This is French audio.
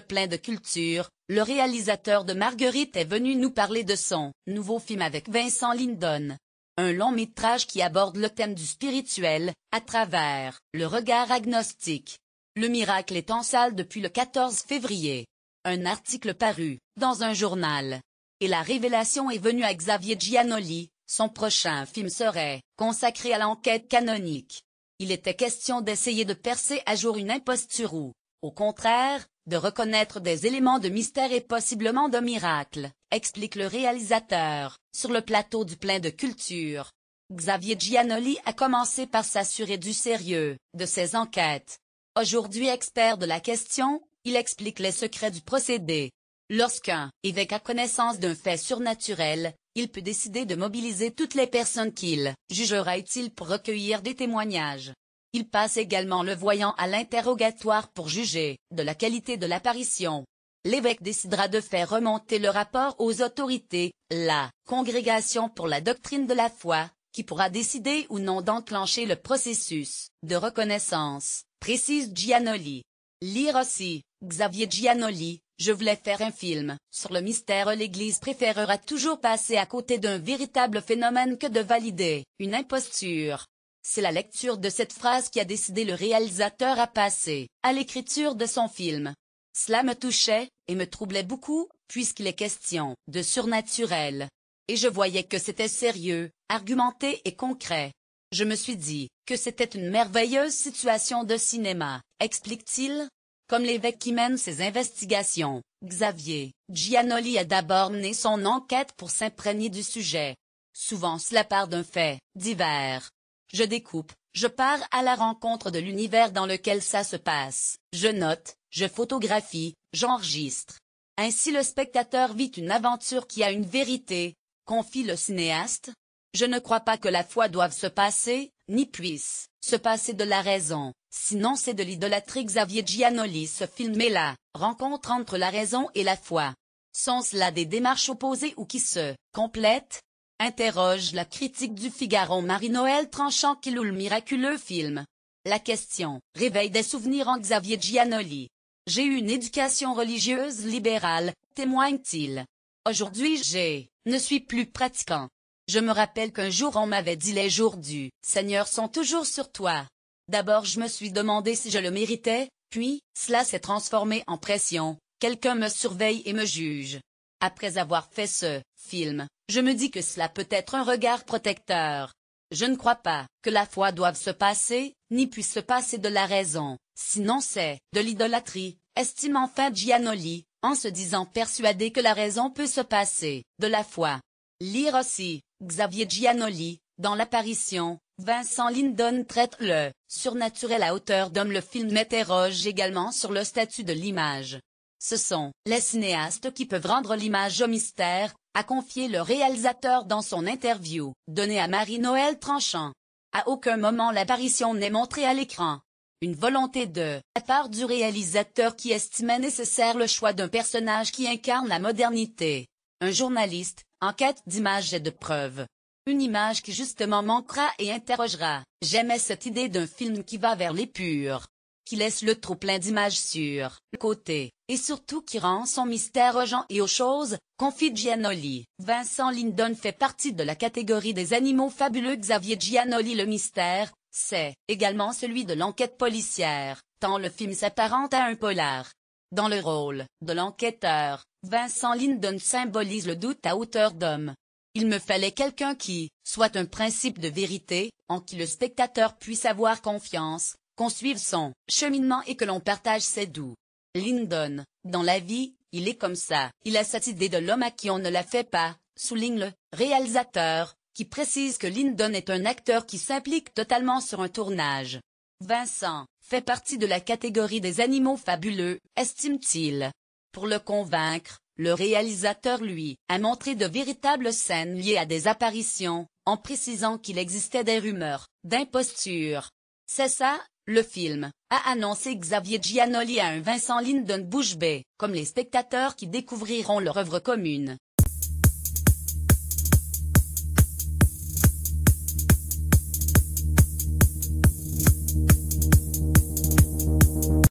plein de culture, le réalisateur de Marguerite est venu nous parler de son nouveau film avec Vincent Lindon. Un long métrage qui aborde le thème du spirituel, à travers le regard agnostique. Le miracle est en salle depuis le 14 février. Un article paru dans un journal. Et la révélation est venue à Xavier Giannoli, son prochain film serait consacré à l'enquête canonique. Il était question d'essayer de percer à jour une imposture ou, au contraire, de reconnaître des éléments de mystère et possiblement de miracle, explique le réalisateur, sur le plateau du plein de culture. Xavier Giannoli a commencé par s'assurer du sérieux de ses enquêtes. Aujourd'hui expert de la question, il explique les secrets du procédé. Lorsqu'un évêque a connaissance d'un fait surnaturel, il peut décider de mobiliser toutes les personnes qu'il jugera utiles pour recueillir des témoignages. Il passe également le voyant à l'interrogatoire pour juger de la qualité de l'apparition. L'évêque décidera de faire remonter le rapport aux autorités, la Congrégation pour la doctrine de la foi, qui pourra décider ou non d'enclencher le processus de reconnaissance, précise Gianoli. Lire aussi, Xavier Gianoli, je voulais faire un film. Sur le mystère l'Église préférera toujours passer à côté d'un véritable phénomène que de valider une imposture. C'est la lecture de cette phrase qui a décidé le réalisateur à passer à l'écriture de son film. Cela me touchait, et me troublait beaucoup, puisqu'il est question de surnaturel. Et je voyais que c'était sérieux, argumenté et concret. Je me suis dit que c'était une merveilleuse situation de cinéma, explique-t-il. Comme l'évêque qui mène ses investigations, Xavier Giannoli a d'abord mené son enquête pour s'imprégner du sujet. Souvent cela part d'un fait divers, je découpe, je pars à la rencontre de l'univers dans lequel ça se passe. Je note, je photographie, j'enregistre. Ainsi le spectateur vit une aventure qui a une vérité, confie le cinéaste. Je ne crois pas que la foi doive se passer, ni puisse, se passer de la raison, sinon c'est de l'idolâtrie Xavier Giannoli ce film est là, rencontre entre la raison et la foi. Sont-ce là des démarches opposées ou qui se complètent Interroge la critique du Figaro Marie-Noël Tranchant qu'il ou le miraculeux film. La question réveille des souvenirs en Xavier Giannoli. J'ai eu une éducation religieuse libérale, témoigne-t-il. Aujourd'hui j'ai, ne suis plus pratiquant. Je me rappelle qu'un jour on m'avait dit les jours du Seigneur sont toujours sur toi. D'abord je me suis demandé si je le méritais, puis, cela s'est transformé en pression, quelqu'un me surveille et me juge. Après avoir fait ce film, je me dis que cela peut être un regard protecteur. Je ne crois pas que la foi doive se passer, ni puisse se passer de la raison, sinon c'est de l'idolâtrie, estime enfin Gianoli, en se disant persuadé que la raison peut se passer de la foi. Lire aussi, Xavier Gianoli, dans l'apparition, Vincent Lindon traite le surnaturel à hauteur d'homme. Le film m'interroge également sur le statut de l'image, ce sont les cinéastes qui peuvent rendre l'image au mystère, a confié le réalisateur dans son interview, donnée à Marie-Noël Tranchant. À aucun moment l'apparition n'est montrée à l'écran. Une volonté de à part du réalisateur qui estimait nécessaire le choix d'un personnage qui incarne la modernité. Un journaliste, en quête d'images et de preuves. Une image qui justement manquera et interrogera. J'aimais cette idée d'un film qui va vers l'épure qui laisse le trou plein d'images sur le côté, et surtout qui rend son mystère aux gens et aux choses, confie Gianoli. Vincent Lindon fait partie de la catégorie des animaux fabuleux Xavier Gianoli le mystère, c'est également celui de l'enquête policière, tant le film s'apparente à un polar. Dans le rôle de l'enquêteur, Vincent Lindon symbolise le doute à hauteur d'homme. Il me fallait quelqu'un qui soit un principe de vérité, en qui le spectateur puisse avoir confiance, qu'on suive son cheminement et que l'on partage ses doux. Lyndon, dans la vie, il est comme ça. Il a cette idée de l'homme à qui on ne la fait pas, souligne le réalisateur, qui précise que Lyndon est un acteur qui s'implique totalement sur un tournage. Vincent, fait partie de la catégorie des animaux fabuleux, estime-t-il. Pour le convaincre, le réalisateur lui a montré de véritables scènes liées à des apparitions, en précisant qu'il existait des rumeurs, d'impostures. C'est ça, le film, a annoncé Xavier Giannoli à un Vincent Linden Bouche Comme les spectateurs qui découvriront leur œuvre commune,